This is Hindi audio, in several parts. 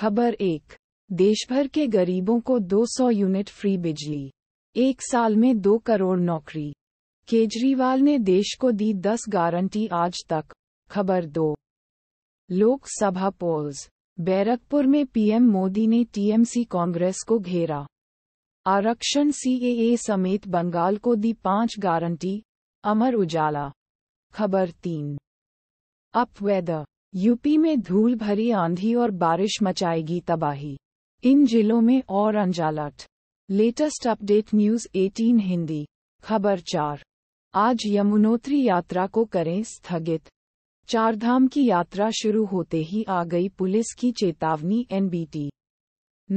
खबर एक देशभर के गरीबों को 200 यूनिट फ्री बिजली एक साल में दो करोड़ नौकरी केजरीवाल ने देश को दी 10 गारंटी आज तक खबर दो लोकसभा पोल्स बैरकपुर में पीएम मोदी ने टीएमसी कांग्रेस को घेरा आरक्षण सीएए समेत बंगाल को दी पांच गारंटी अमर उजाला खबर तीन अप वेदर यूपी में धूल भरी आंधी और बारिश मचाएगी तबाही इन जिलों में और अंजालट लेटेस्ट अपडेट न्यूज 18 हिंदी खबर चार आज यमुनोत्री यात्रा को करें स्थगित चारधाम की यात्रा शुरू होते ही आ गई पुलिस की चेतावनी NBT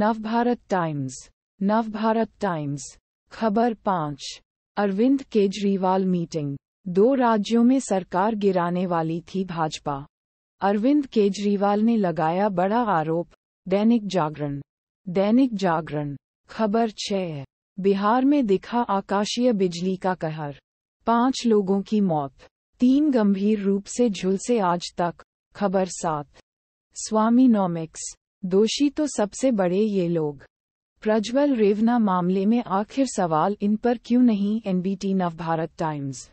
Navbharat Times Navbharat Times खबर पाँच अरविंद केजरीवाल मीटिंग दो राज्यों में सरकार गिराने वाली थी भाजपा अरविंद केजरीवाल ने लगाया बड़ा आरोप दैनिक जागरण दैनिक जागरण खबर छह बिहार में दिखा आकाशीय बिजली का कहर पांच लोगों की मौत तीन गंभीर रूप से झुलसे आज तक खबर सात स्वामी नॉमिक्स दोषी तो सबसे बड़े ये लोग प्रज्वल रेवना मामले में आखिर सवाल इन पर क्यों नहीं NBT Navbharat Times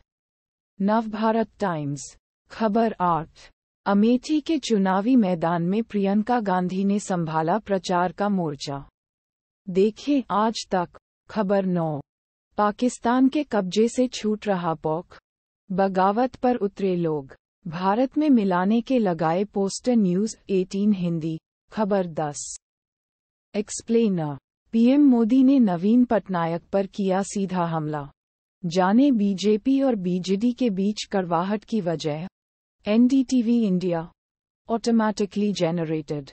Navbharat Times खबर आठ अमेठी के चुनावी मैदान में प्रियंका गांधी ने संभाला प्रचार का मोर्चा देखें आज तक खबर नौ पाकिस्तान के कब्जे से छूट रहा पौख बगावत पर उतरे लोग भारत में मिलाने के लगाए पोस्टर न्यूज 18 हिंदी खबर 10 एक्सप्लेनर पीएम मोदी ने नवीन पटनायक पर किया सीधा हमला जाने बीजेपी और बीजेडी के बीच करवाहट की वजह NDTV India. Automatically generated.